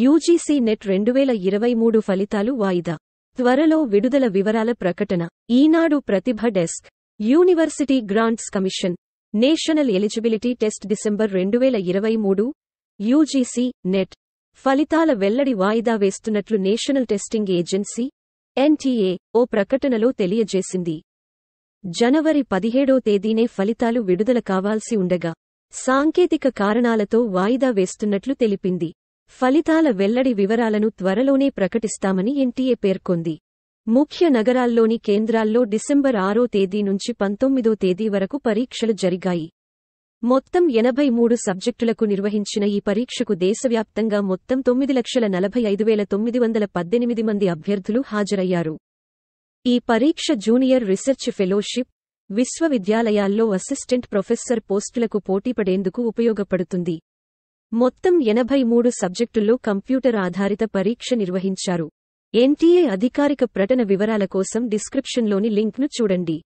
UGC net రెండువేల ఇరవై మూడు ఫలితాలు వాయిదా త్వరలో విడుదల వివరాల ప్రకటన Eenadu Pratibha desk university grants commission national eligibility test December రెండువేల ఇరవై మూడు యూజీసీ నెట్ ఫలితాల వెల్లడి వాయిదా వేస్తున్నట్లు నేషనల్ టెస్టింగ్ ఏజెన్సీ ఎన్టీఏ ఓ ప్రకటనలో తెలియజేసింది జనవరి పదిహేడో తేదీనే ఫలితాలు విడుదల కావాల్సి ఉండగా సాంకేతిక కారణాలతో వాయిదా వేస్తున్నట్లు తెలిపింది ఫలితాల వెల్లడి వివరాలను త్వరలోనే ప్రకటిస్తామని ఎన్టీఏ పేర్కొంది ముఖ్య నగరాల్లోని కేంద్రాల్లో డిసెంబర్ ఆరో తేదీ నుంచి పంతొమ్మిదో తేదీ వరకు పరీక్షలు జరిగాయి మొత్తం ఎనభై మూడు సబ్జెక్టులకు నిర్వహించిన ఈ పరీక్షకు దేశవ్యాప్తంగా మొత్తం తొమ్మిది లక్షల నలభై ఐదు వేల తొమ్మిది వందల పద్దెనిమిది మంది అభ్యర్థులు హాజరయ్యారు ఈ పరీక్ష జూనియర్ రీసెర్చ్ ఫెలోషిప్ విశ్వవిద్యాలయాల్లో అసిస్టెంట్ ప్రొఫెసర్ పోస్టులకు పోటీపడేందుకు ఉపయోగపడుతుంది మొత్తం ఎనభై మూడు సబ్జెక్టుల్లో కంప్యూటర్ ఆధారిత పరీక్ష నిర్వహించారు ఎన్టీఏ అధికారిక ప్రటన వివరాల కోసం డిస్క్రిప్షన్లోని లింక్ను చూడండి